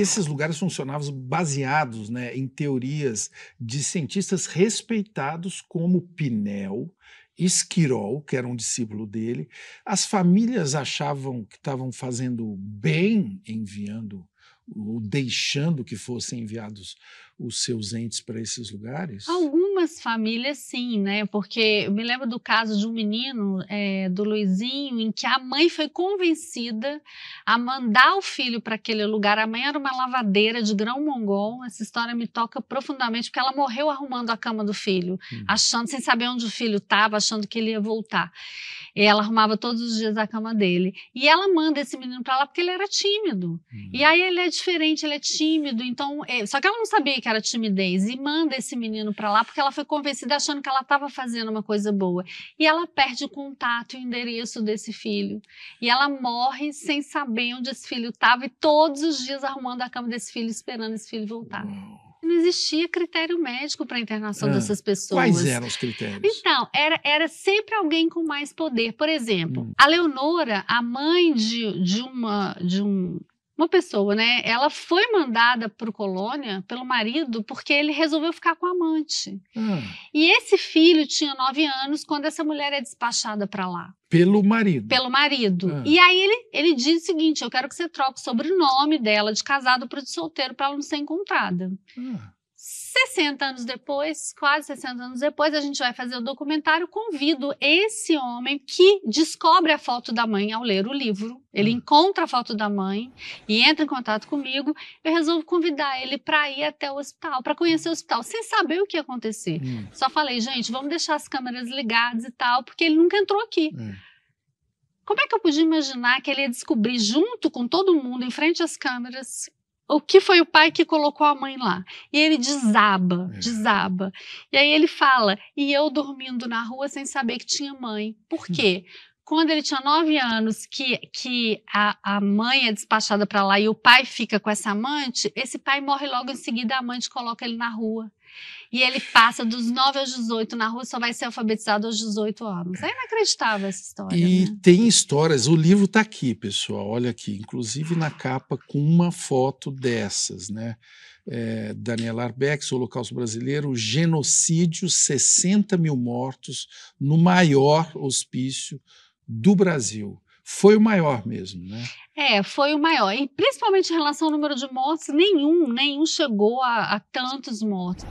esses lugares funcionavam baseados né, em teorias de cientistas respeitados como Pinel, Esquirol, que era um discípulo dele. As famílias achavam que estavam fazendo bem enviando ou deixando que fossem enviados os seus entes para esses lugares? Algumas famílias sim, né? Porque eu me lembro do caso de um menino, é, do Luizinho, em que a mãe foi convencida a mandar o filho para aquele lugar. A mãe era uma lavadeira de grão mongol. Essa história me toca profundamente, porque ela morreu arrumando a cama do filho, hum. achando, sem saber onde o filho estava, achando que ele ia voltar. Ela arrumava todos os dias a cama dele. E ela manda esse menino para lá porque ele era tímido. Uhum. E aí ele é diferente, ele é tímido. Então, é... só que ela não sabia que era timidez e manda esse menino para lá porque ela foi convencida achando que ela estava fazendo uma coisa boa. E ela perde o contato e o endereço desse filho. E ela morre sem saber onde esse filho estava e todos os dias arrumando a cama desse filho, esperando esse filho voltar não existia critério médico para a internação ah, dessas pessoas. Quais eram os critérios? Então, era, era sempre alguém com mais poder. Por exemplo, hum. a Leonora, a mãe de, de, uma, de um uma pessoa, né? Ela foi mandada para Colônia pelo marido porque ele resolveu ficar com a amante. Hum. E esse filho tinha nove anos quando essa mulher é despachada para lá. Pelo marido. Pelo marido. Ah. E aí ele, ele diz o seguinte: eu quero que você troque o sobrenome dela de casado para de solteiro para ela não ser encontrada. Hum. 60 anos depois, quase 60 anos depois, a gente vai fazer o documentário. Convido esse homem que descobre a foto da mãe ao ler o livro. Ele hum. encontra a foto da mãe e entra em contato comigo. Eu resolvo convidar ele para ir até o hospital, para conhecer o hospital, sem saber o que ia acontecer. Hum. Só falei, gente, vamos deixar as câmeras ligadas e tal, porque ele nunca entrou aqui. É. Como é que eu podia imaginar que ele ia descobrir, junto com todo mundo, em frente às câmeras, o que foi o pai que colocou a mãe lá? E ele desaba, é. desaba. E aí ele fala, e eu dormindo na rua sem saber que tinha mãe. Por hum. quê? quando ele tinha nove anos, que, que a, a mãe é despachada para lá e o pai fica com essa amante, esse pai morre logo em seguida, a amante coloca ele na rua. E ele passa dos 9 aos 18 na rua, só vai ser alfabetizado aos 18 anos. É inacreditável essa história. E né? tem histórias, o livro está aqui, pessoal, olha aqui, inclusive na capa com uma foto dessas, né? é, Daniel Arbex, Holocausto Brasileiro, genocídio, 60 mil mortos no maior hospício do Brasil. Foi o maior mesmo, né? É, foi o maior. E principalmente em relação ao número de mortes, nenhum, nenhum chegou a, a tantos mortos.